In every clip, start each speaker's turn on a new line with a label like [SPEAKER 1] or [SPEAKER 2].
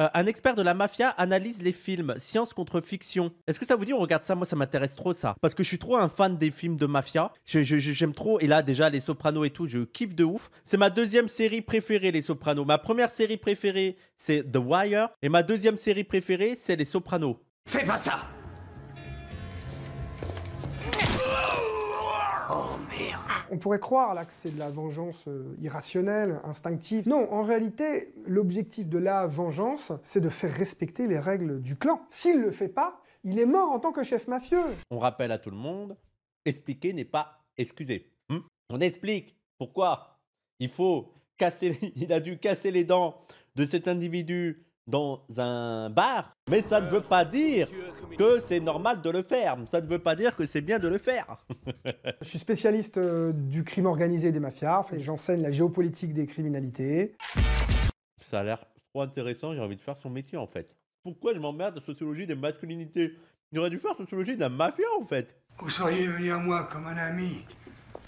[SPEAKER 1] Euh, un expert de la mafia analyse les films, science contre fiction. Est-ce que ça vous dit on regarde ça Moi, ça m'intéresse trop ça. Parce que je suis trop un fan des films de mafia. J'aime je, trop. Et là, déjà, Les Sopranos et tout, je kiffe de ouf. C'est ma deuxième série préférée, Les Sopranos. Ma première série préférée, c'est The Wire. Et ma deuxième série préférée, c'est Les Sopranos. Fais pas ça
[SPEAKER 2] On pourrait croire là que c'est de la vengeance euh, irrationnelle, instinctive. Non, en réalité, l'objectif de la vengeance, c'est de faire respecter les règles du clan. S'il le fait pas, il est mort en tant que chef mafieux.
[SPEAKER 1] On rappelle à tout le monde, expliquer n'est pas excuser. Hum? on explique pourquoi il faut casser, il a dû casser les dents de cet individu dans un bar. Mais ça ne veut pas dire que c'est normal de le faire. Ça ne veut pas dire que c'est bien de le faire. Je suis
[SPEAKER 2] spécialiste euh, du crime organisé des mafias. J'enseigne la géopolitique des criminalités.
[SPEAKER 1] Ça a l'air trop intéressant. J'ai envie de faire son métier en fait. Pourquoi je m'emmerde de sociologie des masculinités J'aurais dû faire sociologie de la mafia en fait. Vous seriez venu à moi comme un ami.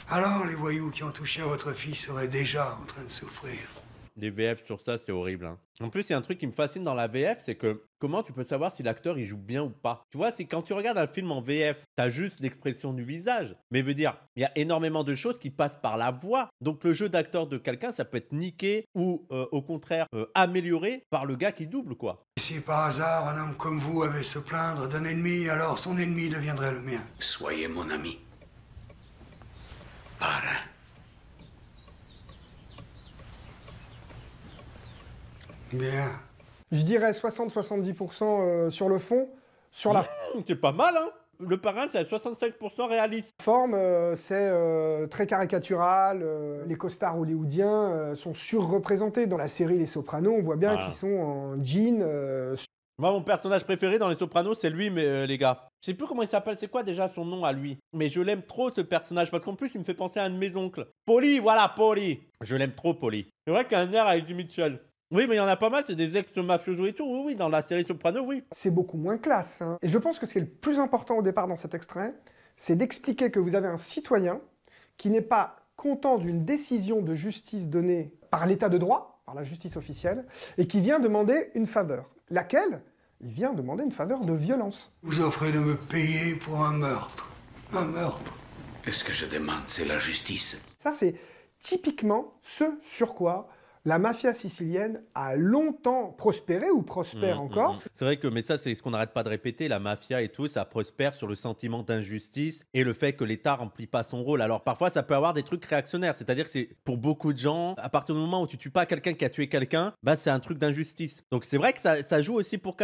[SPEAKER 1] Alors les voyous qui ont touché à votre
[SPEAKER 2] fille seraient déjà en train de souffrir
[SPEAKER 1] les VF sur ça, c'est horrible. Hein. En plus, il y a un truc qui me fascine dans la VF, c'est que comment tu peux savoir si l'acteur il joue bien ou pas Tu vois, c'est quand tu regardes un film en VF, t'as juste l'expression du visage. Mais veut dire, il y a énormément de choses qui passent par la voix. Donc le jeu d'acteur de quelqu'un, ça peut être niqué ou euh, au contraire euh, amélioré par le gars qui double, quoi.
[SPEAKER 2] Si par hasard un homme comme vous avait se plaindre d'un ennemi, alors son ennemi deviendrait le mien. Soyez mon ami. Par. Bien. Je dirais 60-70% euh, sur le fond. Sur la.
[SPEAKER 1] Mmh, c'est pas mal, hein le
[SPEAKER 2] parrain, c'est à 65% réaliste. forme, euh, c'est euh, très caricatural. les costards hollywoodiens sont surreprésentés. Dans la série Les Sopranos, on voit bien ah. qu'ils sont en
[SPEAKER 1] jean. Moi, mon personnage préféré dans Les Sopranos, c'est lui, mais, les gars. Je sais plus comment il s'appelle, c'est quoi déjà son nom à lui Mais je l'aime trop ce personnage parce qu'en plus il me fait penser à un de mes oncles. Polly, voilà, Polly Je l'aime trop, Polly. C'est vrai qu'il a un air avec du Mitchell. Oui, mais il y en a pas mal, c'est des ex-mafiosos et tout. Oui, oui, dans la série Soprano, oui.
[SPEAKER 2] C'est beaucoup moins classe. Hein. Et je pense que c'est le plus important au départ dans cet extrait, c'est d'expliquer que vous avez un citoyen qui n'est pas content d'une décision de justice donnée par l'état de droit, par la justice officielle, et qui vient demander une faveur. Laquelle Il vient demander une faveur de violence. Vous offrez de me payer pour un meurtre. Un meurtre. Et ce que je demande, c'est la justice. Ça, c'est typiquement ce sur quoi la mafia sicilienne a longtemps prospéré ou
[SPEAKER 1] prospère mm, mm, encore. Mm. C'est vrai que, mais ça, c'est ce qu'on n'arrête pas de répéter, la mafia et tout, ça prospère sur le sentiment d'injustice et le fait que l'État remplit pas son rôle. Alors parfois, ça peut avoir des trucs réactionnaires, c'est-à-dire que c'est pour beaucoup de gens, à partir du moment où tu tues pas quelqu'un qui a tué quelqu'un, bah c'est un truc d'injustice. Donc c'est vrai que ça, joue aussi pour,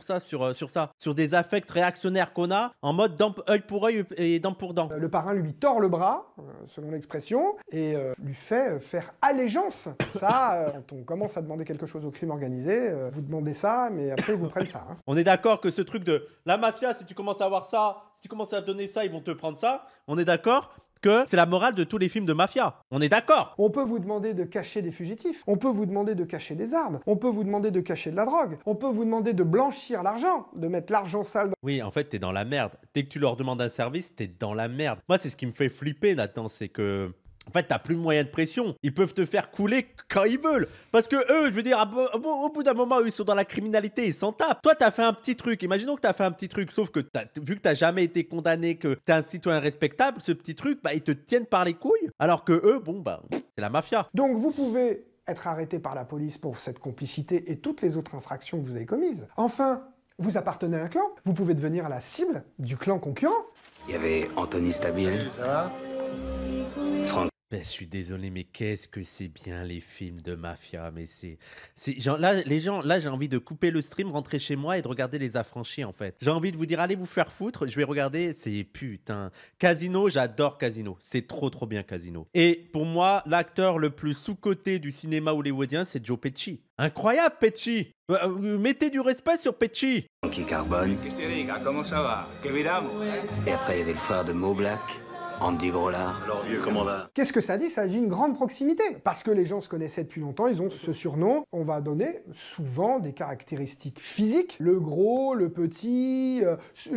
[SPEAKER 1] ça, sur, ça, sur des affects réactionnaires qu'on a en mode œil pour œil et dent pour dent. Le parrain lui tord le bras,
[SPEAKER 2] euh, selon l'expression, et euh, lui fait faire allégeance. Ça. Euh, quand on commence à demander quelque chose au crime organisé, euh, vous demandez ça, mais après ils vous prennent ça. Hein.
[SPEAKER 1] On est d'accord que ce truc de la mafia, si tu commences à avoir ça, si tu commences à donner ça, ils vont te prendre ça. On est d'accord que c'est la morale de tous les films de mafia. On est d'accord.
[SPEAKER 2] On peut vous demander de cacher des fugitifs, on peut vous demander de cacher des armes, on peut vous demander de cacher de la drogue, on peut vous demander de blanchir l'argent, de mettre l'argent sale
[SPEAKER 1] Oui, en fait, t'es dans la merde. Dès que tu leur demandes un service, t'es dans la merde. Moi, c'est ce qui me fait flipper, Nathan, c'est que en fait, t'as plus de moyens de pression. Ils peuvent te faire couler quand ils veulent. Parce que eux, je veux dire, au bout d'un moment, eux, ils sont dans la criminalité, ils s'en tapent. Toi, t'as fait un petit truc. Imaginons que t'as fait un petit truc, sauf que as, vu que t'as jamais été condamné, que t'es un citoyen respectable, ce petit truc, bah, ils te tiennent par les couilles. Alors que eux, bon, bah, c'est la mafia.
[SPEAKER 2] Donc, vous pouvez être arrêté par la police pour cette complicité et toutes les autres infractions que vous avez commises. Enfin, vous appartenez à un clan, vous pouvez devenir la cible du clan concurrent.
[SPEAKER 1] Il y avait Anthony Stabile. Ça va Franck ben, je suis désolé, mais qu'est-ce que c'est bien les films de mafia. Mais c'est, genre là, les gens, là, j'ai envie de couper le stream, rentrer chez moi et de regarder les affranchis en fait. J'ai envie de vous dire, allez vous faire foutre. Je vais regarder. C'est putain. Casino, j'adore Casino. C'est trop trop bien Casino. Et pour moi, l'acteur le plus sous-coté du cinéma hollywoodien, c'est Joe Pesci. Incroyable, Pesci euh, euh, Mettez du respect sur Pesci Qui carbone Et après, il y avait le frère de Mo Black. Andy là Alors vieux, comment va Qu'est-ce que ça dit Ça dit une grande
[SPEAKER 2] proximité. Parce que les gens se connaissaient depuis longtemps, ils ont ce surnom. On va donner souvent des caractéristiques physiques. Le gros, le petit, euh,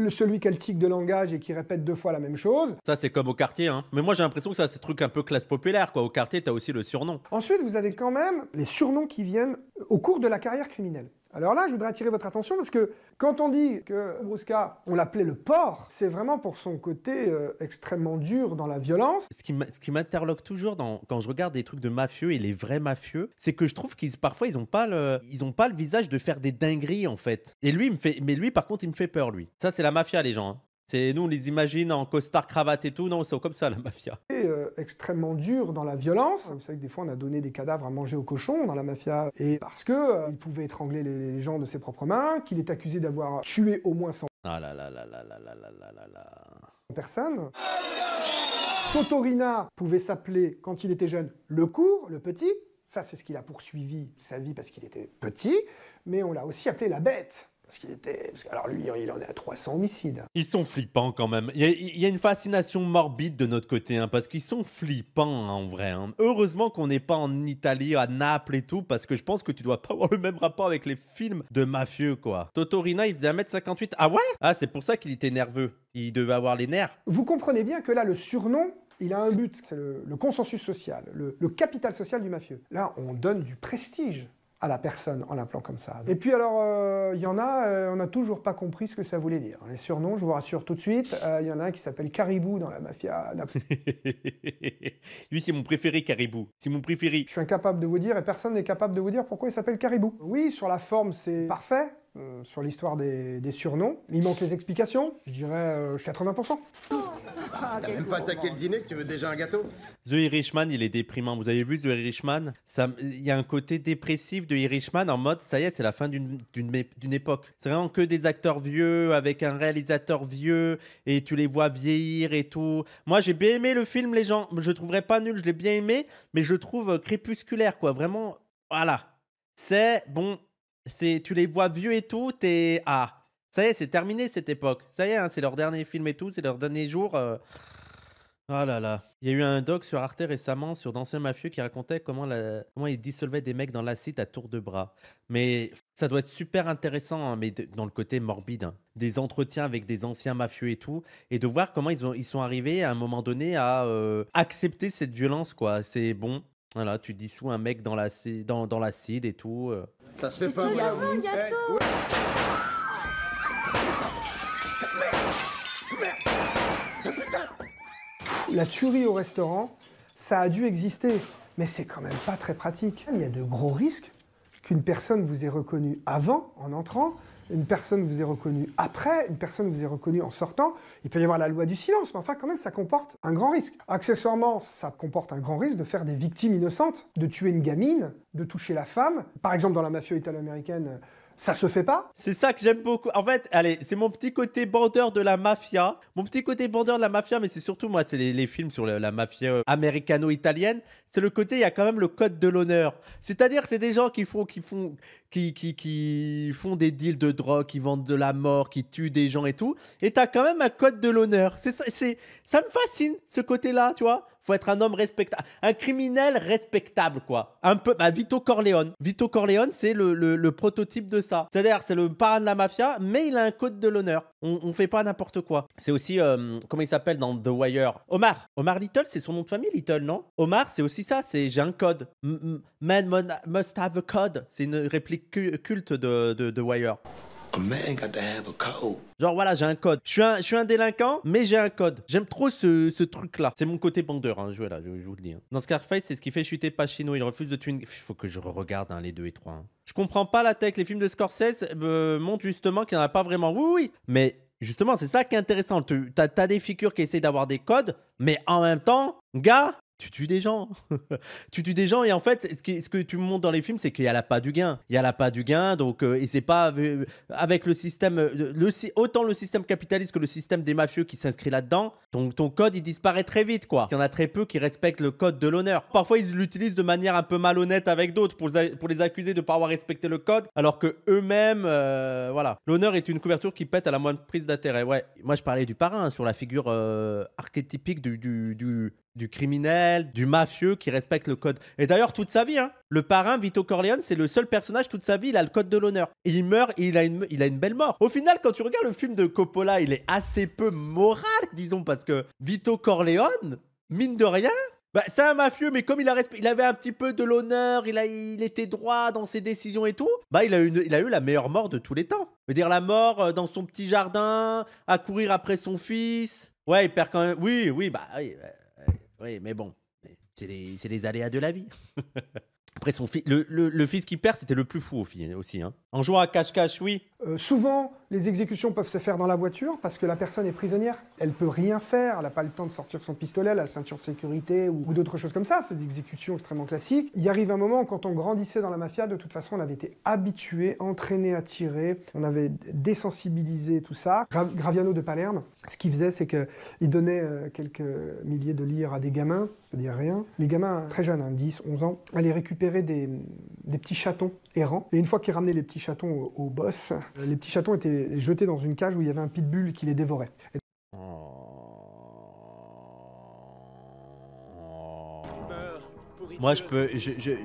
[SPEAKER 2] celui qui a de langage et qui répète deux fois la même chose.
[SPEAKER 1] Ça, c'est comme au quartier. Hein. Mais moi, j'ai l'impression que ça, c'est truc un peu classe populaire. quoi. Au quartier, t'as aussi le surnom.
[SPEAKER 2] Ensuite, vous avez quand même les surnoms qui viennent au cours de la carrière criminelle. Alors là, je voudrais attirer votre attention parce que quand on dit que Brusca, on l'appelait le porc, c'est vraiment pour son côté euh, extrêmement dur dans la violence.
[SPEAKER 1] Ce qui m'interloque toujours quand je regarde des trucs de mafieux et les vrais mafieux, c'est que je trouve qu'ils parfois ils n'ont pas le visage de faire des dingueries en fait. Et lui, fait, mais lui par contre, il me fait peur lui. Ça, c'est la mafia les gens. Hein. C'est nous, on les imagine en costard, cravate et tout. Non, c'est comme ça la mafia.
[SPEAKER 2] Et euh, extrêmement dur dans la violence. Vous savez que des fois, on a donné des cadavres à manger aux cochons dans la mafia, et parce que euh, il pouvait étrangler les, gens de ses propres mains, qu'il est accusé d'avoir tué au moins 100
[SPEAKER 1] ah là là là là là là là là
[SPEAKER 2] personnes. Totorina pouvait s'appeler quand il était jeune le court, le petit. Ça, c'est ce qu'il a poursuivi sa vie parce qu'il était petit, mais on l'a aussi appelé la bête. Parce qu'il était. alors lui, il en est à 300 homicides.
[SPEAKER 1] Ils sont flippants quand même. Il y, a, une fascination morbide de notre côté, hein, parce qu'ils sont flippants hein, en vrai. Hein. Heureusement qu'on n'est pas en Italie, à Naples et tout, parce que je pense que tu dois pas avoir le même rapport avec les films de mafieux, quoi. Totorina, il faisait 1m58. Ah ouais Ah, c'est pour ça qu'il était nerveux. Il devait avoir les nerfs.
[SPEAKER 2] Vous comprenez bien que là, le surnom, il a un but, c'est le, consensus social, le, capital social du mafieux. Là, on donne du prestige à la personne en l'appelant comme ça. Et puis alors, euh, il y en a, euh, on n'a toujours pas compris ce que ça voulait dire. Les surnoms, je vous rassure tout de suite, euh, il y en a un qui s'appelle Caribou dans la mafia.
[SPEAKER 1] Lui, c'est mon préféré, Caribou.
[SPEAKER 2] C'est mon préféré. Je suis incapable de vous dire, et personne n'est capable de vous dire pourquoi il s'appelle Caribou. Oui, sur la forme, c'est parfait. Euh, sur l'histoire des, surnoms. Il manque les explications, je dirais 80%.
[SPEAKER 1] Euh, T'as même pas attaqué le dîner, tu veux déjà un gâteau The Irishman, il est déprimant. Vous avez vu The Irishman Il y a un côté dépressif de Irishman en mode ça y est, c'est la fin d'une époque. C'est vraiment que des acteurs vieux avec un réalisateur vieux et tu les vois vieillir et tout. Moi, j'ai bien aimé le film, les gens. Je le trouverais pas nul, je l'ai bien aimé, mais je le trouve euh, crépusculaire, quoi. Vraiment, voilà. C'est bon, c'est tu les vois vieux et tout, t'es ah ça y est, c'est terminé cette époque. Ça y est, hein, c'est leur dernier film et tout, c'est leur dernier jour. Oh là là. Il y a eu un doc sur Arte récemment sur d'anciens mafieux qui racontait comment, ils dissolvaient des mecs dans l'acide à tour de bras. Mais ça doit être super intéressant, hein, mais dans le côté morbide. Hein. Des entretiens avec des anciens mafieux et tout. Et de voir comment ils, ont... sont arrivés à un moment donné à euh, accepter cette violence, quoi. C'est bon, voilà, tu dissous un mec dans l'acide dans, dans et tout. Euh. Ça se fait pas. un
[SPEAKER 2] gâteau. Eh, la tuerie au restaurant, ça a dû exister, mais c'est quand même pas très pratique. Il y a de gros risques qu'une personne vous ait reconnu avant, en entrant, une personne vous est reconnue après, une personne vous est reconnue en sortant. Il peut y avoir la loi du silence, mais enfin, quand même, ça comporte un grand risque. Accessoirement, ça comporte un grand risque de faire des victimes innocentes, de tuer une gamine, de toucher la femme. Par exemple, dans la mafia italo-américaine,
[SPEAKER 1] ça se fait pas C'est ça que j'aime beaucoup. En fait, allez, c'est mon petit côté bandeur de la mafia. Mon petit côté bandeur de la mafia, mais c'est surtout moi, c'est les, films sur la, mafia américano-italienne. C'est le côté, il y a quand même le code de l'honneur. C'est-à-dire c'est des gens qui font, qui font, qui, qui, font des deals de drogue, qui vendent de la mort, qui tuent des gens et tout. Et t'as quand même un code de l'honneur. C'est ça me fascine, ce côté-là, tu vois faut être un homme respectable, un criminel respectable, quoi. Un peu, bah, Vito Corleone. Vito Corleone, c'est le, prototype de ça. C'est-à-dire, c'est le parrain de la mafia, mais il a un code de l'honneur. On, on, fait pas n'importe quoi. C'est aussi, euh, comment il s'appelle dans The Wire Omar. Omar Little, c'est son nom de famille, Little, non Omar, c'est aussi ça, c'est j'ai un code. Man must have a code. C'est une réplique culte de, The Wire. Genre voilà, j'ai un code. Je suis un, délinquant, mais j'ai un code. J'aime trop ce, truc-là. C'est mon côté bandeur, hein, je, là, je, vous le dis. Hein. Dans Scarface, c'est ce qui fait chuter Pacino. Il refuse de tuer Il faut que je regarde hein, les deux et trois. Hein. Je comprends pas la tech. Les films de Scorsese euh, montrent justement qu'il n'y en a pas vraiment. Oui, oui, mais justement, c'est ça qui est intéressant. Tu as, as, des figures qui essayent d'avoir des codes, mais en même temps, gars, tu tues des gens. tu tues des gens et en fait, ce, que tu me montres dans les films, c'est qu'il y a la pas du gain. Il y a la pas du gain, donc euh, et c'est pas euh, avec, le système, euh, autant le système capitaliste que le système des mafieux qui s'inscrit là-dedans. Donc ton code, il disparaît très vite, quoi. Il y en a très peu qui respectent le code de l'honneur. Parfois, ils l'utilisent de manière un peu malhonnête avec d'autres pour, les accuser de ne pas avoir respecté le code, alors que eux-mêmes, voilà. L'honneur est une couverture qui pète à la moindre prise d'intérêt. Ouais. Moi, je parlais du parrain sur la figure archétypique du, du criminel, du mafieux qui respecte le code. Et d'ailleurs, toute sa vie, hein, le parrain Vito Corleone, c'est le seul personnage toute sa vie, il a le code de l'honneur. Il meurt, il a, une, il a une belle mort. Au final, quand tu regardes le film de Coppola, il est assez peu moral, disons, parce que Vito Corleone, mine de rien, bah, c'est un mafieux, mais comme il, a il avait un petit peu de l'honneur, il, il était droit dans ses décisions et tout, bah, il a, une, il a eu la meilleure mort de tous les temps. Je veux dire, la mort euh, dans son petit jardin, à courir après son fils. Ouais, il perd quand même. Oui, oui, bah. Oui, oui, mais bon, c'est les, les, aléas de la vie. Après, son fils, le, fils qui perd, c'était le plus fou au aussi. Hein. En jouant à cache-cache, oui.
[SPEAKER 2] Euh, souvent, les exécutions peuvent se faire dans la voiture parce que la personne est prisonnière. Elle peut rien faire, elle n'a pas le temps de sortir son pistolet, la ceinture de sécurité ou, d'autres choses comme ça. C'est des exécutions extrêmement classiques. Il arrive un moment, quand on grandissait dans la mafia, de toute façon, on avait été habitué, entraîné à tirer, on avait désensibilisé tout ça. Graviano de Palerme, ce qu'il faisait, c'est qu'il donnait euh, quelques milliers de lire à des gamins, c'est-à-dire rien. Les gamins très jeunes, 10, hein, 11 ans, allaient récupérer des petits chatons et une fois qu'ils ramenait les petits chatons au, boss, euh, les petits chatons étaient jetés dans une cage où il y avait un pitbull qui les dévorait.
[SPEAKER 1] Moi, je peux,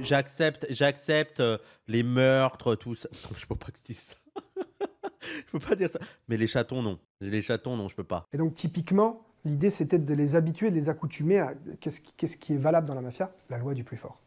[SPEAKER 1] j'accepte, j'accepte euh, les meurtres, tout ça. Je je peux pas que je ça. je ne peux pas dire ça. Mais les chatons, non. Les chatons, non, je ne peux pas. Et donc,
[SPEAKER 2] typiquement, l'idée, c'était de les habituer, de les accoutumer à qu'est-ce qui est valable dans la mafia La loi du plus fort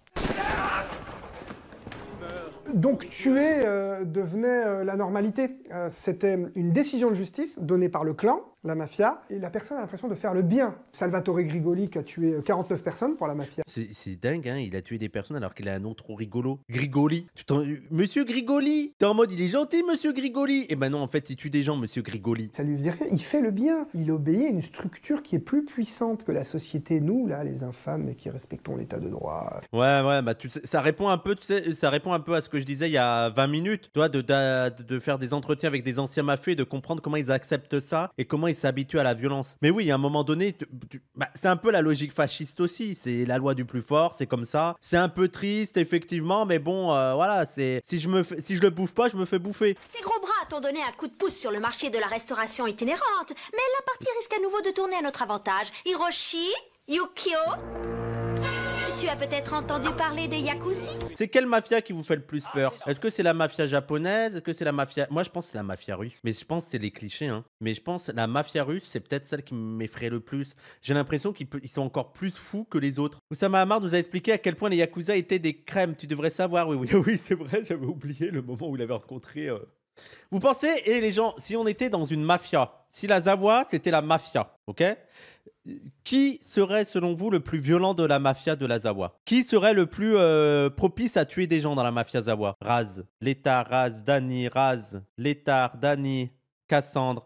[SPEAKER 2] donc tuer euh, devenait euh, la normalité. Euh, c'était une décision de justice donnée par le clan la mafia, et la personne a l'impression de faire le bien. Salvatore Grigoli qui a tué 49 euh, personnes pour la mafia.
[SPEAKER 1] C'est dingue, hein il a tué des personnes alors qu'il a un nom trop rigolo. Grigoli tu euh, Monsieur Grigoli T'es en mode, il est gentil, monsieur Grigoli Et eh ben non, en fait, il tue des gens, monsieur Grigoli. Ça lui faisait
[SPEAKER 2] rien, il fait le bien. Il obéit à une structure qui est plus puissante que la société, nous, là, les infâmes qui respectons l'état de droit.
[SPEAKER 1] Ouais, ouais, bah tu sais, ça répond un peu, tu sais, ça répond un peu à ce que je disais il y a 20 minutes, toi, de, de, de faire des entretiens avec des anciens mafieux et de comprendre comment ils acceptent ça et comment ils s'habitue à la violence. Mais oui, à un moment donné, bah, c'est un peu la logique fasciste aussi. C'est la loi du plus fort, c'est comme ça. C'est un peu triste, effectivement, mais bon, euh, voilà, c'est si je me si je le bouffe pas, je me fais bouffer.
[SPEAKER 2] Tes gros bras t'ont donné un coup de pouce sur le marché de la restauration itinérante, mais la partie risque à nouveau de tourner à notre avantage. Hiroshi, Yukio. Tu as peut-être entendu parler des Yakuza
[SPEAKER 1] C'est quelle mafia qui vous fait le plus peur Est-ce que c'est la mafia japonaise Est-ce que c'est la mafia... Moi, je pense c'est la mafia russe. Mais je pense c'est les clichés. Hein. Mais je pense que la mafia russe, c'est peut-être celle qui m'effraie le plus. J'ai l'impression qu'ils sont encore plus fous que les autres. Oussama Hamar nous a expliqué à quel point les Yakuza étaient des crèmes. Tu devrais savoir. Oui, oui, oui c'est vrai. J'avais oublié le moment où il avait rencontré... Euh. Vous pensez, et les gens, si on était dans une mafia, si la Zawa, c'était la mafia, ok qui serait selon vous le plus violent de la mafia de la Zawa Qui serait le plus euh, propice à tuer des gens dans la mafia Zawa Raz, l'état, Raz, Dani, Raz, l'état, Dani, Cassandre.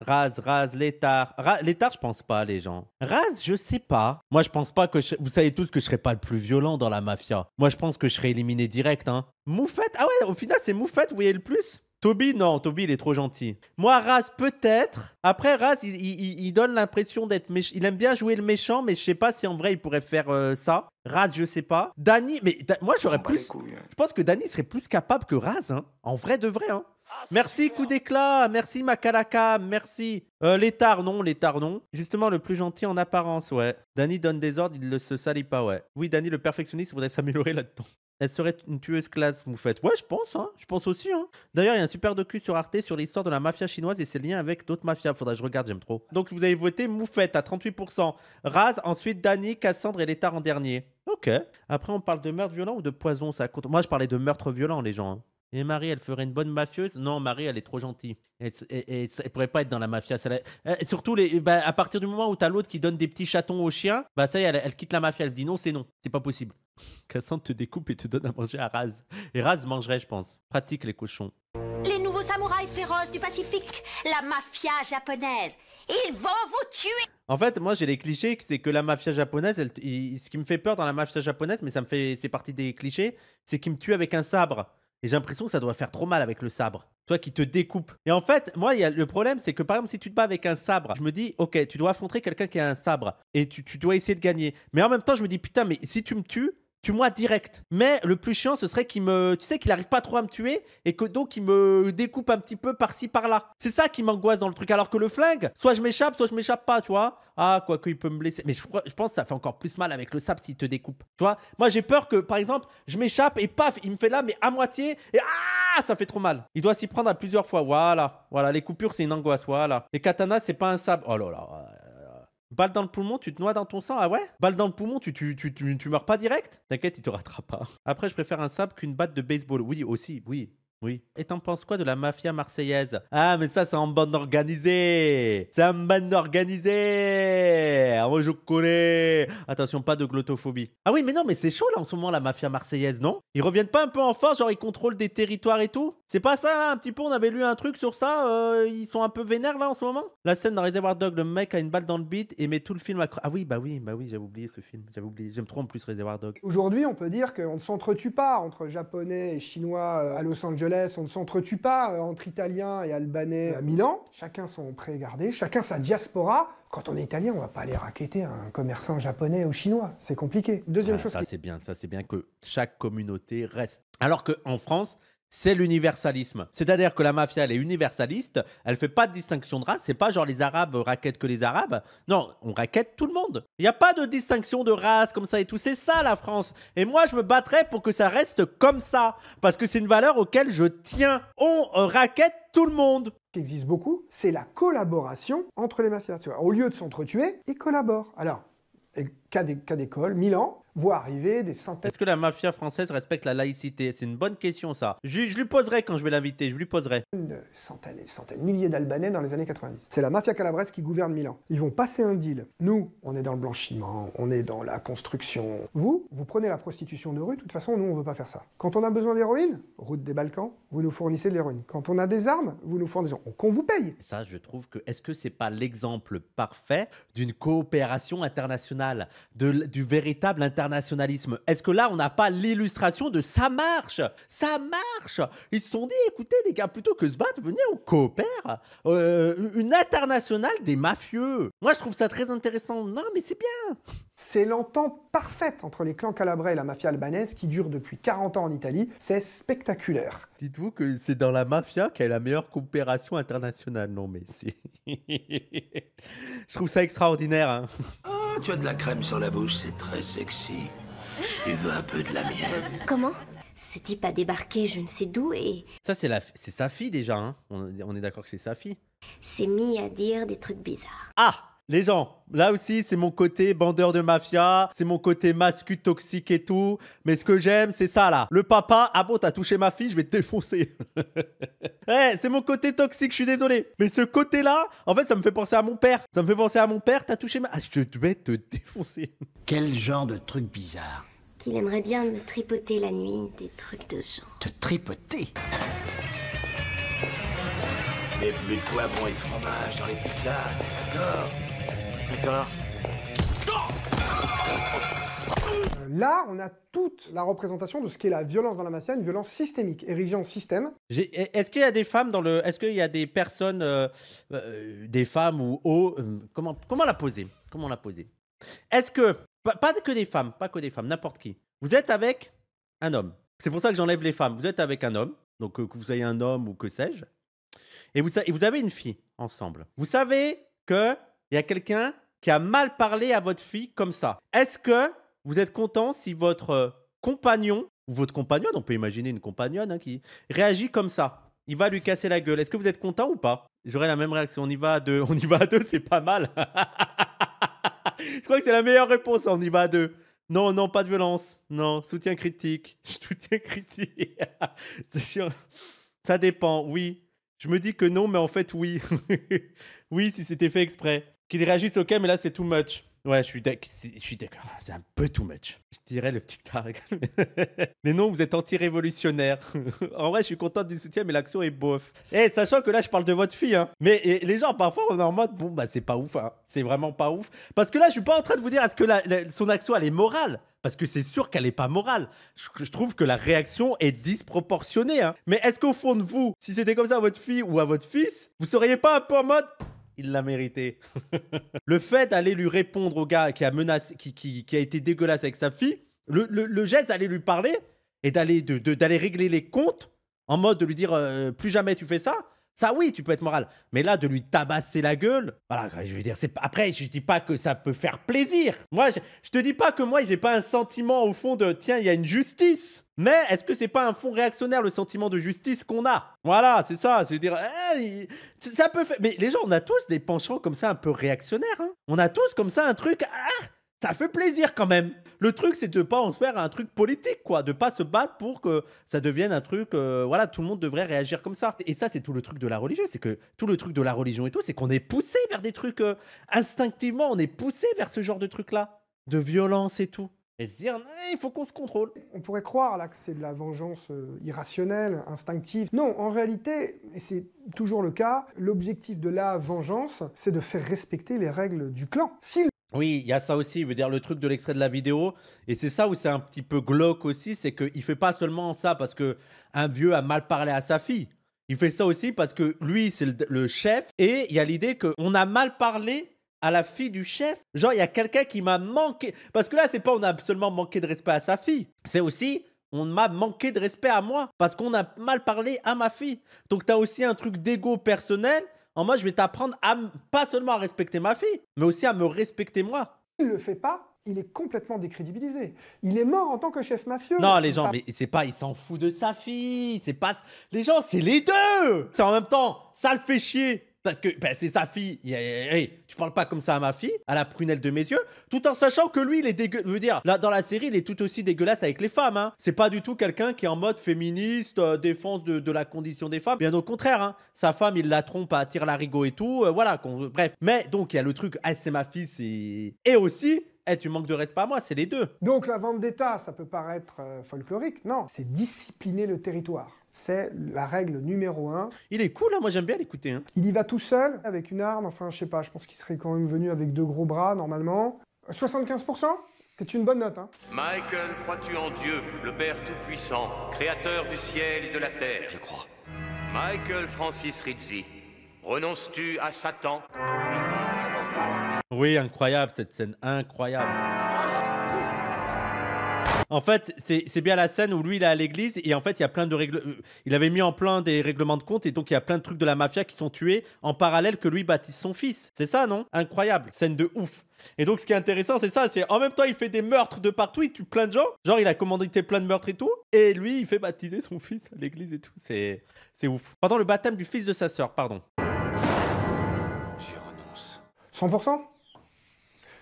[SPEAKER 1] Raz, Raz, l'état, l'état, je pense pas, les gens. Raz, je sais pas. Moi, je pense pas que. Vous savez tous que je serais pas le plus violent dans la mafia. Moi, je pense que je serais éliminé direct. Hein. Moufette Ah ouais, au final, c'est Moufette, vous voyez le plus Toby, non, Toby, il est trop gentil. Moi, Raz, peut-être. Après, Raz, il, donne l'impression d'être méchant. Il aime bien jouer le méchant, mais je sais pas si en vrai il pourrait faire euh, ça. Raz, je sais pas. Danny, mais moi, j'aurais plus. Hein. Je pense que Danny serait plus capable que Raz, hein. En vrai de vrai, hein. Ah, merci coup d'éclat, merci Makalaka, merci. Euh, les l'étard les l'étard Justement le plus gentil en apparence, ouais. Danny donne des ordres, il ne se salit pas, ouais. Oui, Danny le perfectionniste voudrait s'améliorer là-dedans. Elle serait une tueuse classe moufette. Ouais, je pense, hein. Je pense aussi, hein. D'ailleurs, il y a un super docu sur Arte sur l'histoire de la mafia chinoise et ses liens avec d'autres mafias. Faudrait que je regarde, j'aime trop. Donc, vous avez voté moufette à 38%. Raz, ensuite Dany, Cassandre et l'État en dernier. Ok. Après, on parle de meurtre violent ou de poison, ça compte. Moi, je parlais de meurtre violent, les gens. Hein. Et Marie, elle ferait une bonne mafieuse Non, Marie, elle est trop gentille. Elle, elle, pourrait pas être dans la mafia. Ça, surtout, les, bah, à partir du moment où t'as l'autre qui donne des petits chatons aux chiens, bah ça y est, elle, quitte la mafia. Elle dit non, c'est non, c'est pas possible. Cassandre te découpe et te donne à manger à Raz. Et Raz mangerait, je pense. Pratique les cochons.
[SPEAKER 2] Les nouveaux samouraïs féroces du Pacifique, la mafia japonaise, ils vont vous tuer.
[SPEAKER 1] En fait, moi j'ai les clichés, c'est que la mafia japonaise, ce qui me fait peur dans la mafia japonaise, mais ça me fait, c'est partie des clichés, c'est qu'ils me tuent avec un sabre. Et j'ai l'impression que ça doit faire trop mal avec le sabre. Toi qui te découpe Et en fait, moi, le problème, c'est que par exemple, si tu te bats avec un sabre, je me dis, ok, tu dois affronter quelqu'un qui a un sabre. Et tu, tu dois essayer de gagner. Mais en même temps, je me dis, putain, mais si tu me tues, tu moi direct. Mais le plus chiant, ce serait qu'il me, tu sais, qu'il arrive pas trop à me tuer et que donc il me découpe un petit peu par-ci par-là. C'est ça qui m'angoisse dans le truc. Alors que le flingue, soit je m'échappe, soit je m'échappe pas, tu vois. Ah, quoi qu'il peut me blesser. Mais je, pense que ça fait encore plus mal avec le sable s'il te découpe. Tu vois, moi j'ai peur que, par exemple, je m'échappe et paf, il me fait là, mais à moitié et ah, ça fait trop mal. Il doit s'y prendre à plusieurs fois. Voilà, voilà, les coupures c'est une angoisse. Voilà, les katanas c'est pas un sable. Oh là là. Balle dans le poumon, tu te noies dans ton sang, ah ouais Balle dans le poumon, tu, tu, tu, meurs pas direct T'inquiète, il te rattrape pas. Après, je préfère un sable qu'une batte de baseball. Oui, aussi, oui. Oui. Et t'en penses quoi de la mafia marseillaise Ah, mais ça, c'est en bande organisée C'est en bande organisée Ah, moi, je connais Attention, pas de glottophobie. Ah oui, mais non, mais c'est chaud, là, en ce moment, la mafia marseillaise, non Ils reviennent pas un peu en force, genre, ils contrôlent des territoires et tout C'est pas ça, là, un petit peu On avait lu un truc sur ça euh, Ils sont un peu vénères, là, en ce moment La scène dans Reservoir Dog, le mec a une balle dans le beat et met tout le film à... Ah oui, bah oui, bah oui, j'avais oublié ce film. J'avais oublié. J'aime trop, en plus, Reservoir Dog. Aujourd'hui,
[SPEAKER 2] on peut dire qu'on ne s'entretue pas entre Japonais et Chinois euh, à Los Angeles on ne s'entretue pas euh, entre Italiens et Albanais à Milan. Chacun son pré gardé, chacun sa diaspora. Quand on est italien, on va pas aller raqueter un commerçant japonais ou chinois. C'est compliqué.
[SPEAKER 1] Deuxième ah, chose. Ça, c'est bien. Ça, c'est bien que chaque communauté reste. Alors qu'en France, c'est l'universalisme. C'est-à-dire que la mafia, elle est universaliste, elle fait pas de distinction de race, c'est pas genre les Arabes raquettent que les Arabes. Non, on raquette tout le monde. Il n'y a pas de distinction de race comme ça et tout. C'est ça la France. Et moi, je me battrais pour que ça reste comme ça. Parce que c'est une valeur auquel je tiens. On raquette tout le monde Ce qui existe beaucoup, c'est la collaboration entre les mafias. Au lieu de
[SPEAKER 2] s'entretuer, ils collaborent. Alors, cas d'école, Milan, voir arriver des centaines.
[SPEAKER 1] Est-ce que la mafia française respecte la laïcité C'est une bonne question, ça. Je, lui poserai quand je vais l'inviter, je lui poserai. Une centaines et
[SPEAKER 2] centaines, milliers d'Albanais dans les années 90. C'est la mafia calabraise qui gouverne Milan. Ils vont passer un deal. Nous, on est dans le blanchiment, on est dans la construction. Vous, vous prenez la prostitution de rue, de toute façon, nous, on veut pas faire ça. Quand on a besoin d'héroïne, route des Balkans, vous nous fournissez de l'héroïne. Quand on a des armes, vous nous fournissez. Qu'on vous paye.
[SPEAKER 1] Ça, je trouve que, est-ce que c'est pas l'exemple parfait d'une coopération internationale, de, du véritable international Nationalisme. Est-ce que là, on n'a pas l'illustration de ça marche Ça marche Ils se sont dit, écoutez les gars, plutôt que se battre, venez, on coopère. Euh, une internationale des mafieux. Moi, je trouve ça très intéressant. Non, mais c'est bien C'est l'entente parfaite entre les clans calabrais et la mafia
[SPEAKER 2] albanaise qui dure depuis 40 ans en Italie. C'est spectaculaire.
[SPEAKER 1] Dites-vous que c'est dans la mafia qu'est la meilleure coopération internationale. Non, mais c'est... je trouve ça extraordinaire. Hein. Oh, tu as de la crème sur la bouche, c'est très sexy. Tu veux un peu de la mienne
[SPEAKER 2] Comment Ce type a débarqué je ne sais d'où et...
[SPEAKER 1] Ça, c'est la... sa fille déjà, hein on, on est d'accord que c'est sa fille. S'est mis à dire des trucs bizarres. Ah les gens. Là aussi, c'est mon côté bandeur de mafia, c'est mon côté mascu toxique et tout. Mais ce que j'aime, c'est ça là. Le papa, ah bon, t'as touché ma fille, je vais te défoncer. hey, eh, c'est mon côté toxique, je suis désolé. Mais ce côté là, en fait, ça me fait penser à mon père. Ça me fait penser à mon père, t'as touché ma. Ah, je vais te défoncer. Quel genre de truc bizarre Qu'il aimerait bien me tripoter la nuit, des trucs de ce genre. Te tripoter Mais plus de bon et fromage dans les pizzas, d'accord
[SPEAKER 2] euh, là, on a toute la représentation de ce qu'est la violence dans la massienne, une violence systémique, érigée en système.
[SPEAKER 1] Est-ce qu'il y a des femmes dans le. Est-ce qu'il y a des personnes. Euh, euh, des femmes ou. comment, comment la poser Comment la poser Est-ce que. Pas, que des femmes, pas que des femmes, n'importe qui. Vous êtes avec un homme. C'est pour ça que j'enlève les femmes. Vous êtes avec un homme, donc que vous soyez un homme ou que sais-je. Et vous, et vous avez une fille ensemble. Vous savez que il y a quelqu'un qui a mal parlé à votre fille comme ça. Est-ce que vous êtes content si votre euh, compagnon, ou votre compagnonne, on peut imaginer une compagnonne hein, qui réagit comme ça il va lui casser la gueule. Est-ce que vous êtes content ou pas J'aurais la même réaction. On y va à deux. On y va à deux, c'est pas mal. Je crois que c'est la meilleure réponse. On y va à deux. Non, non, pas de violence. Non, soutien critique. Soutien critique. c'est sûr. Ça dépend, oui. Je me dis que non, mais en fait, oui. oui, si c'était fait exprès. Qu'il réagisse, ok, mais là, c'est too much. Ouais, je suis d'accord. C'est un peu too much. Je dirais le petit taré. mais non, vous êtes anti-révolutionnaire. en vrai, je suis content du soutien, mais l'action est bof. Et eh, sachant que là, je parle de votre fille. Hein. Mais les gens, parfois, on est en mode, bon, bah, c'est pas ouf. Hein. C'est vraiment pas ouf. Parce que là, je suis pas en train de vous dire, est-ce que son action, elle est morale parce que c'est sûr qu'elle n'est pas morale. Je, trouve que la réaction est disproportionnée. Hein. Mais est-ce qu'au fond de vous, si c'était comme ça à votre fille ou à votre fils, vous seriez pas un peu en mode il l'a mérité. le fait d'aller lui répondre au gars qui a, menacé, qui, a été dégueulasse avec sa fille, le, le, geste d'aller lui parler et d'aller de, de, régler les comptes en mode de lui dire euh, plus jamais tu fais ça, ça oui, tu peux être moral. Mais là, de lui tabasser la gueule, voilà, je veux dire, après, je dis pas que ça peut faire plaisir. Moi, je, ne te dis pas que moi, je n'ai pas un sentiment au fond de tiens, il y a une justice. Mais est-ce que c'est pas un fond réactionnaire le sentiment de justice qu'on a Voilà, c'est ça. C'est dire, eh, ça peut faire. Mais les gens, on a tous des penchants comme ça un peu réactionnaires. Hein. On a tous comme ça un truc. Ah, ça fait plaisir quand même. Le truc, c'est de pas en faire un truc politique, quoi, de pas se battre pour que ça devienne un truc. Euh, voilà, tout le monde devrait réagir comme ça. Et ça, c'est tout le truc de la religion, c'est que tout le truc de la religion et tout, c'est qu'on est poussé vers des trucs euh, instinctivement, on est poussé vers ce genre de truc-là, de violence et tout et se dire eh, il faut qu'on se contrôle.
[SPEAKER 2] On pourrait croire là que c'est de la vengeance euh, irrationnelle, instinctive. Non, en réalité, et c'est toujours le cas, l'objectif de la vengeance, c'est de faire respecter les règles du
[SPEAKER 1] clan. oui, il y a ça aussi, veut dire le truc de l'extrait de la vidéo. Et c'est ça où c'est un petit peu glauque aussi, c'est qu'il fait pas seulement ça parce que un vieux a mal parlé à sa fille. Il fait ça aussi parce que lui, c'est le, le chef. Et il y a l'idée qu'on a mal parlé à la fille du chef. Genre, il y a quelqu'un qui m'a manqué. Parce que là, c'est pas on a seulement manqué de respect à sa fille. C'est aussi on m'a manqué de respect à moi parce qu'on a mal parlé à ma fille. Donc, t'as aussi un truc d'ego personnel. En moi, je vais t'apprendre à pas seulement à respecter ma fille, mais aussi à me respecter moi. Il le fait pas. Il est complètement décrédibilisé. Il est mort en tant que chef mafieux. Non, les gens, mais c'est pas, il s'en fout de sa fille. C'est pas, les gens, c'est les deux. C'est en même temps, ça le fait chier parce que ben, c'est sa fille. tu parles pas comme ça à ma fille, à la prunelle de mes yeux, tout en sachant que lui, il est dégueulasse. Je veux dire, là, dans la série, il est tout aussi dégueulasse avec les femmes. Hein. C'est pas du tout quelqu'un qui est en mode féministe, euh, défense de, la condition des femmes. Bien au contraire, hein. sa femme, il la trompe à la larigot et tout. Euh, voilà, bref. Mais donc, il y a le truc, ah, c'est ma fille, c'est. Et aussi, eh, tu manques de respect à moi, c'est les deux. Donc la vente d'état ça peut paraître
[SPEAKER 2] euh, folklorique. Non, c'est discipliner le territoire. C'est la règle numéro un.
[SPEAKER 1] Il est cool, hein, moi j'aime bien l'écouter.
[SPEAKER 2] Hein. Il y va tout seul, avec une arme, enfin je sais pas, je pense qu'il serait quand même venu avec deux gros bras normalement. 75% c'est une bonne note, hein.
[SPEAKER 1] Michael, crois-tu en Dieu, le Père Tout-Puissant, Créateur du ciel et de la terre Je crois. Michael Francis Rizzi, renonces-tu à Satan Oui, incroyable cette scène, incroyable en fait, c'est bien la scène où lui, il est à l'église et en fait, il y a plein de règles. Il avait mis en plein des règlements de compte et donc il y a plein de trucs de la mafia qui sont tués en parallèle que lui baptise son fils. C'est ça, non Incroyable. Scène de ouf. Et donc, ce qui est intéressant, c'est ça. C'est en même temps, il fait des meurtres de partout, il tue plein de gens. Genre, il a commandité plein de meurtres et tout. Et lui, il fait baptiser son fils à l'église et tout. C'est ouf. Pendant le baptême du fils de sa sœur, pardon.
[SPEAKER 2] J'y renonce. 100%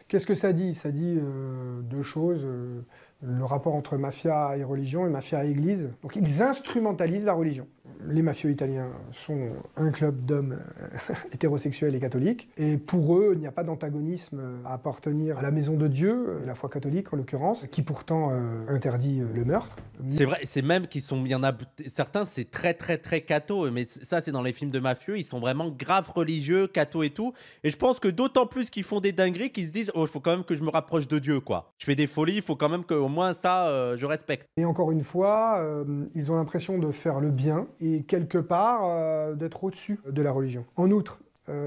[SPEAKER 2] Qu'est-ce que ça dit Ça dit euh, deux choses. Euh, le rapport entre mafia et religion et mafia et église. Donc ils instrumentalisent la religion. Les mafieux italiens sont un club d'hommes euh, hétérosexuels et catholiques, et pour eux, il n'y a pas d'antagonisme à appartenir à la maison de Dieu, euh, la foi catholique en l'occurrence, qui pourtant euh, interdit
[SPEAKER 1] le meurtre. C'est vrai, c'est même qu'ils sont bien... Certains, c'est très très très catho, mais ça c'est dans les films de mafieux, ils sont vraiment graves religieux, catho et tout, et je pense que d'autant plus qu'ils font des dingueries qu'ils se disent « Oh, il faut quand même que je me rapproche de Dieu, quoi. Je fais des folies, il faut quand même que au moins ça, euh, je respecte.
[SPEAKER 2] Et encore une fois, euh, ils ont l'impression de faire le bien et quelque part euh, d'être au-dessus de la religion. En outre,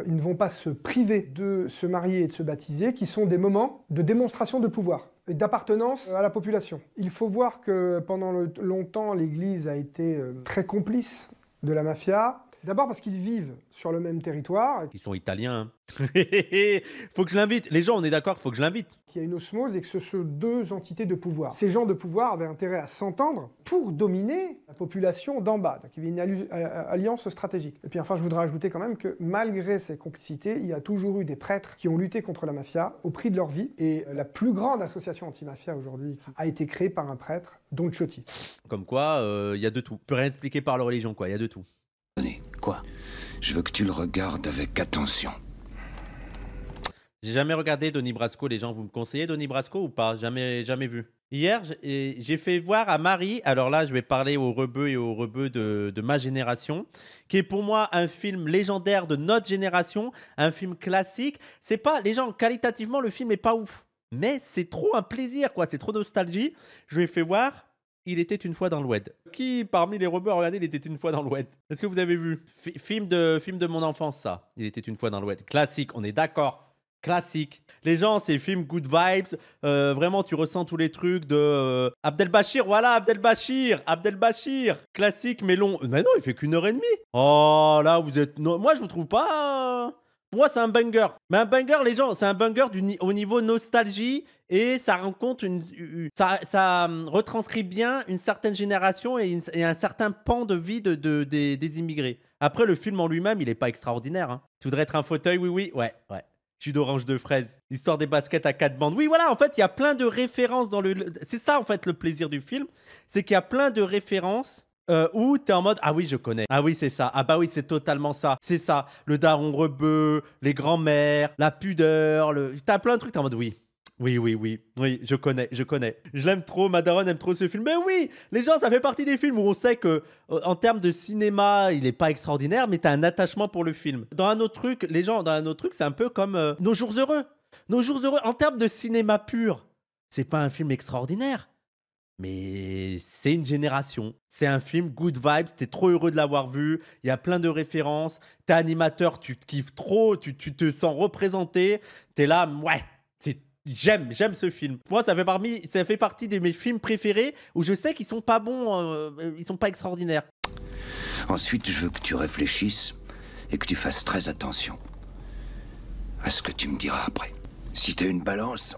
[SPEAKER 2] ils ne vont pas se priver de se marier et de se baptiser, qui sont des moments de démonstration de pouvoir et d'appartenance à la population. Il faut voir que pendant longtemps, l'Église a été très complice de la mafia, D'abord parce qu'ils vivent sur le même territoire.
[SPEAKER 1] Ils sont italiens. Hein. faut que je l'invite. Les gens, on est d'accord, faut que je l'invite.
[SPEAKER 2] Qu'il y a une osmose et que ce sont deux entités de pouvoir. Ces gens de pouvoir avaient intérêt à s'entendre pour dominer la population d'en bas. Donc il y avait une euh, euh, alliance stratégique. Et puis enfin, je voudrais ajouter quand même que malgré ces complicités, il y a toujours eu des prêtres qui ont lutté contre la mafia au prix de leur vie. Et euh, la plus grande association anti-mafia aujourd'hui a été créée par un prêtre,
[SPEAKER 1] Don Ciotti. Comme quoi, il y a de tout. Peut rien expliquer par la religion, quoi. Il y a de tout.
[SPEAKER 2] Je veux que tu le regardes avec attention.
[SPEAKER 1] J'ai jamais regardé Donnie Brasco, les gens. Vous me conseillez Donnie Brasco ou pas Jamais, jamais vu. Hier, j'ai fait voir à Marie, alors là, je vais parler aux rebeux et aux rebeux de, de, ma génération, qui est pour moi un film légendaire de notre génération, un film classique. C'est pas, les gens, qualitativement, le film est pas ouf, mais c'est trop un plaisir, quoi. C'est trop nostalgie. Je lui ai fait voir, il était une fois dans l'Oued. Qui parmi les robots a regardé Il était une fois dans l'Oued Est-ce que vous avez vu film, de, film de mon enfance, ça. Il était une fois dans l'Oued. Classique, on est d'accord classique. Les gens, c'est film good vibes. Euh, vraiment, tu ressens tous les trucs de euh, Abdel Voilà, Abdel Abdelbachir. Classique mais long. Euh, mais non, il fait qu'une heure et demie. Oh là, vous êtes. moi, je vous trouve pas. Hein. Moi, c'est un banger. Mais un banger, les gens, c'est un banger du, au niveau nostalgie et ça rencontre une, ça, ça, hum, retranscrit bien une certaine génération et, un certain pan de vie de, des, immigrés. Après, le film en lui-même, il n'est pas extraordinaire. Hein. Tu voudrais être un fauteuil, oui, oui, ouais, ouais. Jus d'orange de fraise, histoire des baskets à quatre bandes. Oui, voilà, en fait, il y a plein de références dans le. C'est ça, en fait, le plaisir du film, c'est qu'il y a plein de références euh, où t'es en mode ah oui je connais ah oui c'est ça ah bah oui c'est totalement ça c'est ça le daron rebeu les grands-mères la pudeur le t'as plein de trucs t'es en mode oui oui, oui, oui, oui, je connais, je connais. Je l'aime trop, Madaron aime trop ce film. Mais oui, les gens, ça fait partie des films où on sait que, euh, en termes de cinéma, il n'est pas extraordinaire, mais t'as un attachement pour le film. Dans un autre truc, les gens, dans un autre truc, c'est un peu comme euh, Nos Jours Heureux. Nos Jours Heureux, en termes de cinéma pur, c'est pas un film extraordinaire, mais c'est une génération. C'est un film good vibes. T'es trop heureux de l'avoir vu. Il y a plein de références. T'es animateur, tu te kiffes trop. Tu, te sens représenté. T'es là, ouais. J'aime, j'aime ce film. Moi, ça fait, parmi, ça fait partie de mes films préférés où je sais qu'ils sont pas bons, euh, ils sont pas extraordinaires.
[SPEAKER 2] Ensuite, je veux que tu réfléchisses et que tu fasses très attention à ce que tu me diras après. Si t'es une balance,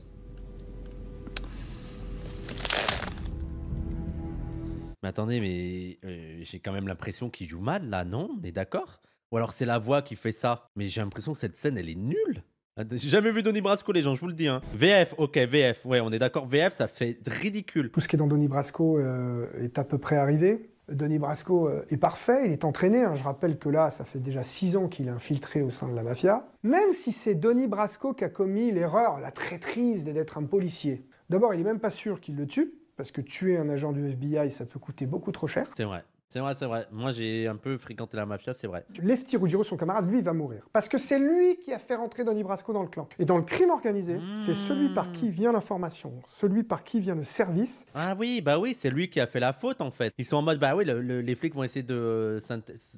[SPEAKER 1] Mais attendez, euh, mais j'ai quand même l'impression qu'il joue mal là, non On est d'accord Ou alors c'est la voix qui fait ça Mais j'ai l'impression que cette scène, elle est nulle. Ah, j'ai jamais vu Donny Brasco, les gens, je vous le dis. Hein. VF, ok, VF, ouais, on est d'accord, VF, ça fait ridicule. Tout ce qui est dans Donny Brasco
[SPEAKER 2] euh, est à peu près arrivé. Donny Brasco euh, est parfait, il est entraîné. Hein. Je rappelle que là, ça fait déjà six ans qu'il est infiltré au sein de la mafia. Même si c'est Donny Brasco qui a commis l'erreur, la traîtrise d'être un policier. D'abord, il n'est même pas sûr qu'il le tue parce que tuer un agent du FBI, ça peut coûter beaucoup trop cher.
[SPEAKER 1] C'est vrai. C'est vrai, c'est vrai. Moi, j'ai un peu fréquenté la mafia, c'est vrai. Lefty Ruggiero, son camarade, lui, va mourir.
[SPEAKER 2] Parce que c'est lui qui a fait rentrer Donny Brasco dans le clan. Et dans le crime organisé, c'est celui par qui hmm. vient l'information, celui par qui vient le service.
[SPEAKER 1] Ah oui, bah oui, c'est lui qui a fait la faute, en fait. Ils sont en mode, bah oui, les flics vont essayer de,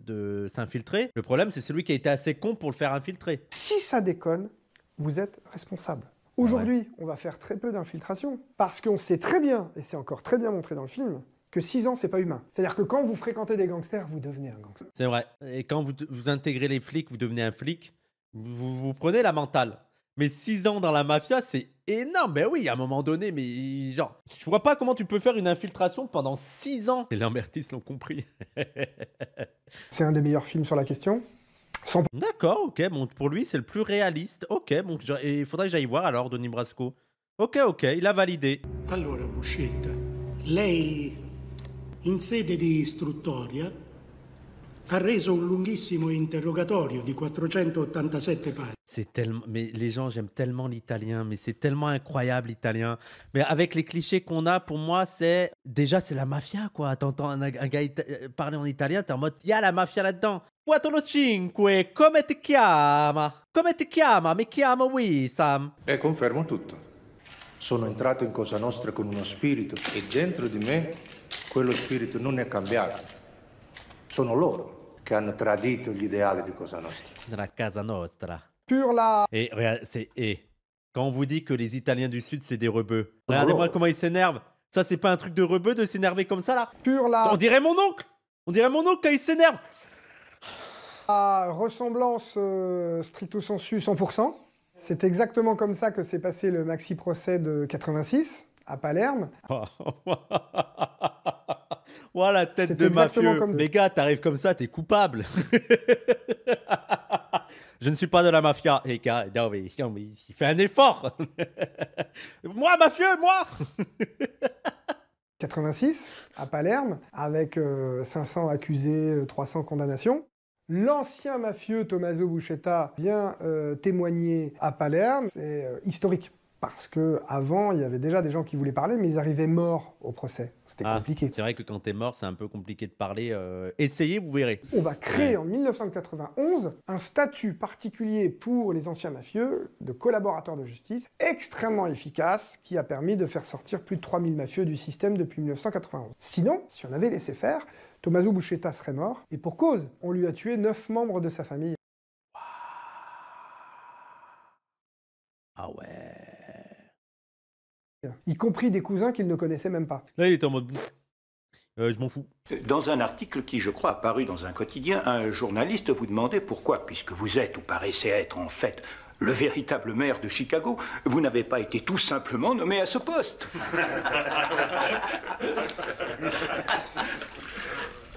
[SPEAKER 1] de s'infiltrer. Le problème, c'est celui qui a été assez con pour le faire infiltrer. Si ça déconne, vous êtes responsable.
[SPEAKER 2] Aujourd'hui, on va faire très peu d'infiltration parce qu'on sait très bien, et c'est encore très bien montré dans le film, que 6 ans, c'est pas humain. C'est-à-dire que quand vous fréquentez des gangsters, vous devenez un gangster.
[SPEAKER 1] C'est vrai. Et quand vous, vous, intégrez les flics, vous devenez un flic, vous, vous prenez la mentale. Mais 6 ans dans la mafia, c'est énorme. Ben oui, à un moment donné, mais genre, je vois pas comment tu peux faire une infiltration pendant 6 ans. Les Lambertis l'ont compris. c'est un des meilleurs films sur la question. D'accord, ok. Bon, pour lui, c'est le plus réaliste. Ok, bon, il faudrait que j'aille voir alors, Donny Brasco. Ok, ok, il a validé. Alors Buscetta, lei, in sede di istruttoria, ha reso un lunghissimo interrogatorio di 487 pages. C'est tellement. Mais les gens, j'aime tellement l'italien, mais c'est tellement incroyable l'italien. Mais avec les clichés qu'on a, pour moi, c'est. Déjà, c'est la mafia, quoi. T'entends un, un, gars euh, parler en italien, t'es en mode, il y a la mafia là-dedans. 45, come ti chiama? Come ti chiama? Mi chiamo Wisam.
[SPEAKER 2] E confermo tutto. Sono entrato in Cosa Nostra con uno spirito e dentro di me quello spirito non è cambiato. Sono loro che hanno tradito gli ideali di Cosa Nostra.
[SPEAKER 1] La Casa Nostra. Pur là. Et regarde, c'est Quand on vous dit que les Italiens du Sud, c'est des rebeux. Regardez-moi comment ils s'énervent. Ça, c'est pas un truc de rebeux de s'énerver comme ça, là Pur là. On dirait mon oncle On dirait mon oncle quand il s'énerve
[SPEAKER 2] à ressemblance euh, stricto sensu 100%. C'est exactement comme ça que s'est passé le maxi procès de 86 à Palerme.
[SPEAKER 1] voilà la tête de mafieux. Comme... gars, t'arrives comme ça, t'es coupable. je ne suis pas de la mafia. et eh, gars, mais, il fait un effort. moi, mafieux, moi
[SPEAKER 2] 86 à Palerme avec 500 euh, accusés, 300 euh, condamnations. L'ancien mafieux Tommaso Buscetta vient euh, témoigner à Palerme. C'est euh, historique parce que avant, il y avait déjà des gens qui voulaient parler, mais ils arrivaient morts au procès.
[SPEAKER 1] C'était ah, compliqué. C'est vrai que quand tu es mort, c'est un peu compliqué de parler. Euh, essayez, vous verrez. On
[SPEAKER 2] va créer en 1991 un statut particulier pour les anciens mafieux de collaborateurs de justice, extrêmement efficace, qui a permis de faire sortir plus de 3000 mafieux du système depuis 1991. Sinon, si on avait laissé faire, Tommaso Buscetta serait mort, et pour cause, on lui a tué neuf membres de sa famille.
[SPEAKER 1] Ah ouais.
[SPEAKER 2] Y compris des cousins qu'il ne connaissait même pas.
[SPEAKER 1] Là, il est en mode. Euh, je m'en fous.
[SPEAKER 2] Dans un article qui, je crois, paru dans un quotidien, un journaliste vous demandait pourquoi, puisque vous êtes ou paraissez être en fait le véritable maire de Chicago, vous n'avez pas été tout simplement nommé à ce poste.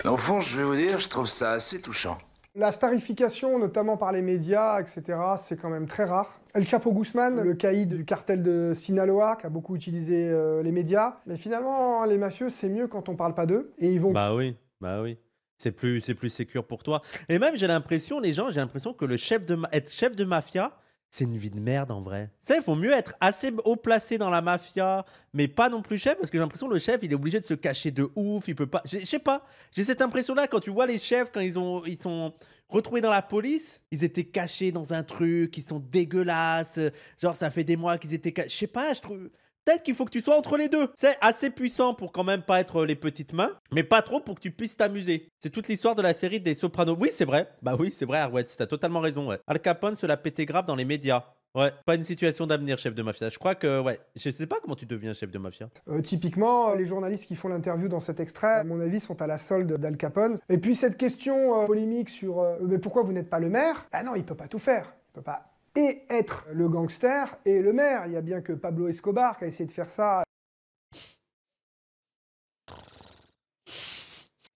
[SPEAKER 1] Au fond, je vais vous dire, je trouve ça assez touchant.
[SPEAKER 2] La starification, notamment par les médias, etc., c'est quand même très rare. El Chapo Guzman, le caïd du cartel de Sinaloa, qui a beaucoup utilisé euh, les médias. Mais finalement, les mafieux, c'est
[SPEAKER 1] mieux quand on parle pas d'eux. Et ils vont. Bah oui, bah oui. C'est plus, c'est plus sécure pour toi. Et même, j'ai l'impression, les gens, j'ai l'impression que le chef de, être chef de mafia, c'est une vie de merde en vrai. Tu sais, il faut mieux être assez haut placé dans la mafia, mais pas non plus chef, parce que j'ai l'impression le chef, il est obligé de se cacher de ouf, il peut pas. Je sais pas, j'ai cette impression-là quand tu vois les chefs, quand ils, ont, ils sont retrouvés dans la police, ils étaient cachés dans un truc, ils sont dégueulasses, genre ça fait des mois qu'ils étaient cachés. Je sais pas, je trouve peut-être qu'il faut que tu sois entre les deux. C'est assez puissant pour quand même pas être les petites mains, mais pas trop pour que tu puisses t'amuser. C'est toute l'histoire de la série des Sopranos. Oui, c'est vrai. Bah oui, c'est vrai, Tu as totalement raison. Ouais. Al Capone se la pété grave dans les médias. Ouais, pas une situation d'avenir, chef de mafia. Je crois que, ouais, je sais pas comment tu deviens chef de mafia.
[SPEAKER 2] Euh, typiquement, euh, les journalistes qui font l'interview dans cet extrait, à mon avis, sont à la solde d'Al Capone. Et puis cette question euh, polémique sur mais pourquoi vous n'êtes pas le maire Ah non, il peut pas tout faire. Il peut pas et être le gangster et le maire. Il y a bien que Pablo Escobar qui a essayé de faire ça.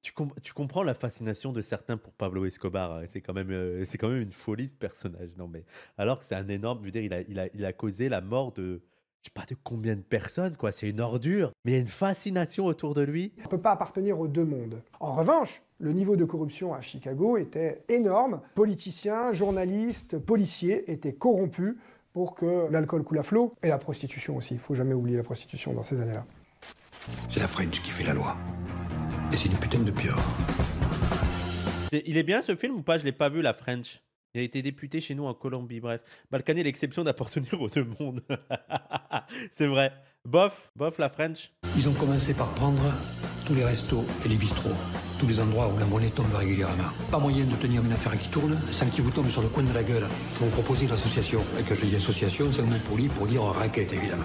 [SPEAKER 1] Tu, comprends la fascination de certains pour Pablo Escobar. Hein. C'est quand, même, euh, quand même une folie ce personnage. Non, mais... Alors que c'est un énorme. Je veux dire, il a, il a, causé la mort de, je sais pas de combien de personnes, quoi, c'est une ordure, mais il y a une fascination autour de lui. On ne peut pas appartenir aux deux mondes. En revanche, le niveau de corruption à Chicago était
[SPEAKER 2] énorme. Politiciens, journalistes, policiers étaient corrompus pour que l'alcool coule à flot et la prostitution aussi. Il faut jamais oublier la prostitution dans ces années-là. C'est la French qui fait la loi. Et c'est une putain de pire.
[SPEAKER 1] Il est bien ce film ou pas Je l'ai pas vu, la French. Il a été député chez nous en Colombie, bref. est l'exception d'appartenir aux deux mondes. c'est vrai. Bof, bof la French. Ils ont commencé par prendre tous les restos et les bistrots tous les endroits où la monnaie tombe régulièrement. Pas moyen de tenir une affaire
[SPEAKER 2] qui tourne sans qu'il vous tombe sur le coin de la gueule. Pour vous proposer l'association. Et que je dis association, c'est un mot
[SPEAKER 1] pour dire raquette, évidemment.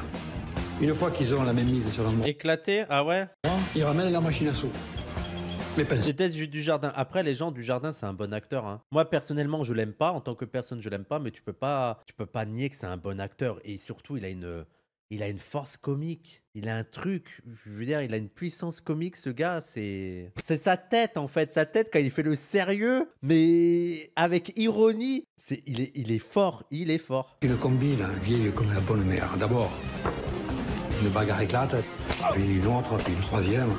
[SPEAKER 1] Une fois qu'ils ont la même mise sur l'endroit. Éclaté, ah ouais Ils ramènent la machine à sous. J'étais du jardin. Après, les gens du jardin, c'est un bon acteur. Hein. Moi, personnellement, je l'aime pas. En tant que personne, je l'aime pas. Mais tu peux pas, tu peux pas nier que c'est un bon acteur. Et surtout, il a une, il a une force comique, il a un truc, je veux dire, il a une puissance comique, ce gars, c'est c'est sa tête en fait, sa tête quand il fait le sérieux, mais avec ironie, c'est il est il est fort, il est fort. Et le combi hein, là, vieille comme la bonne mère. D'abord une bagarre éclate, puis autre, puis une troisième.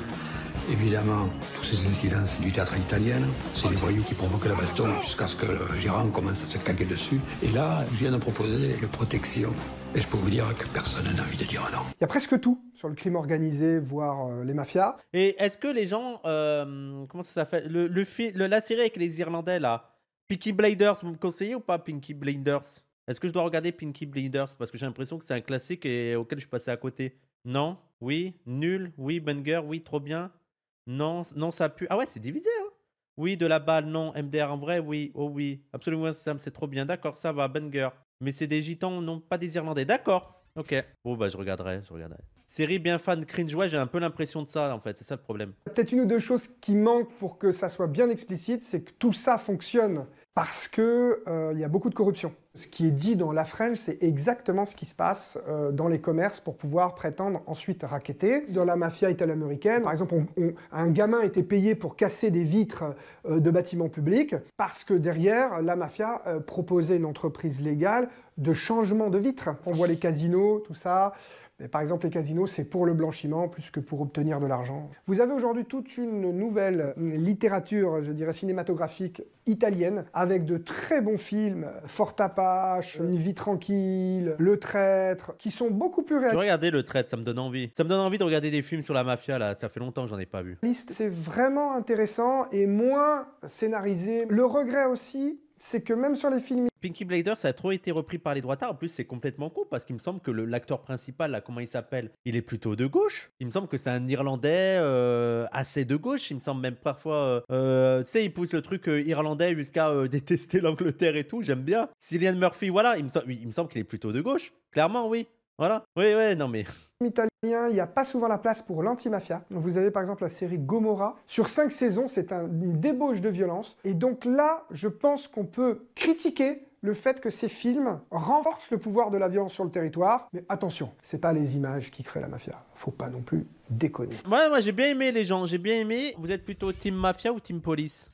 [SPEAKER 2] Évidemment, tous ces incidents, c'est du théâtre italien. C'est les voyous qui provoquent la baston jusqu'à ce que le gérant commence à se caguer dessus. Et là, il vient de proposer le protection. Et je peux vous dire que personne n'a envie de dire non. Il y a presque tout sur le crime organisé, voire euh, les mafias.
[SPEAKER 1] Et est-ce que les gens, euh, comment ça s'appelle, le, le, le, la série avec les Irlandais là, Pinky Blinders, vous me conseillez ou pas Pinky Blinders Est-ce que je dois regarder Pinky Blinders parce que j'ai l'impression que c'est un classique et auquel je suis passé à côté. Non, oui, nul, oui, banger, oui, trop bien. Non, non, ça pue. Ah ouais, c'est divisé. Hein. oui, de la balle, non. MDR en vrai, oui. Oh oui. Absolument, Sam, c'est trop bien. D'accord, ça va, banger. Mais c'est des gitans, non pas des Irlandais. D'accord. Ok. Bon, bah, je regarderai, je regarderai. Série bien fan cringe, ouais, j'ai un peu l'impression de ça, en fait. C'est ça le problème.
[SPEAKER 2] Peut-être une ou deux choses qui manquent pour que ça soit bien explicite, c'est que tout ça fonctionne parce qu'il euh, y a beaucoup de corruption ce qui est dit dans la French, c'est exactement ce qui se passe euh, dans les commerces pour pouvoir prétendre ensuite racketter. Dans la mafia italo-américaine, par exemple, un gamin était payé pour casser des vitres euh, de bâtiments publics parce que derrière, la mafia euh, proposait une entreprise légale de changement de vitres. On voit les casinos, tout ça par exemple, les casinos, c'est pour le blanchiment plus que pour obtenir de l'argent. Vous avez aujourd'hui toute une nouvelle hum, littérature, je dirais, cinématographique italienne, avec de très bons films, euh, Fort Apache, Une vie tranquille, Le Traître, qui sont beaucoup plus réalistes.
[SPEAKER 1] Regardez Le Traître, ça me donne envie. Ça me donne envie de regarder des films sur la mafia, là. Ça fait longtemps que j'en ai pas vu.
[SPEAKER 2] C'est vraiment intéressant et moins scénarisé. Le regret aussi, c'est que même sur les films.
[SPEAKER 1] Pinky Blader, ça a trop été repris par les droitards. En plus, c'est complètement con parce qu'il me semble que l'acteur principal, là, comment il s'appelle Il est plutôt de gauche. Il me semble que c'est un Irlandais euh, assez de gauche. Il me semble même parfois. Euh, euh, tu sais, il pousse le truc irlandais jusqu'à détester l'Angleterre et tout. J'aime bien. Cillian Murphy, voilà. Il il me semble qu'il est plutôt de gauche. Clairement, oui. Voilà. Oui, ouais, non mais.
[SPEAKER 2] Italien, il n'y a pas souvent la place pour l'antimafia. Vous avez par exemple la série Gomorra. Sur cinq saisons, c'est une débauche de violence. Et donc là, je pense qu'on peut critiquer le fait que ces films renforcent le pouvoir de la violence sur le territoire. Mais attention, c'est pas les images qui créent la mafia. Faut pas non plus déconner.
[SPEAKER 1] Ouais, moi j'ai bien aimé les gens, j'ai bien aimé. Vous êtes plutôt team mafia ou team police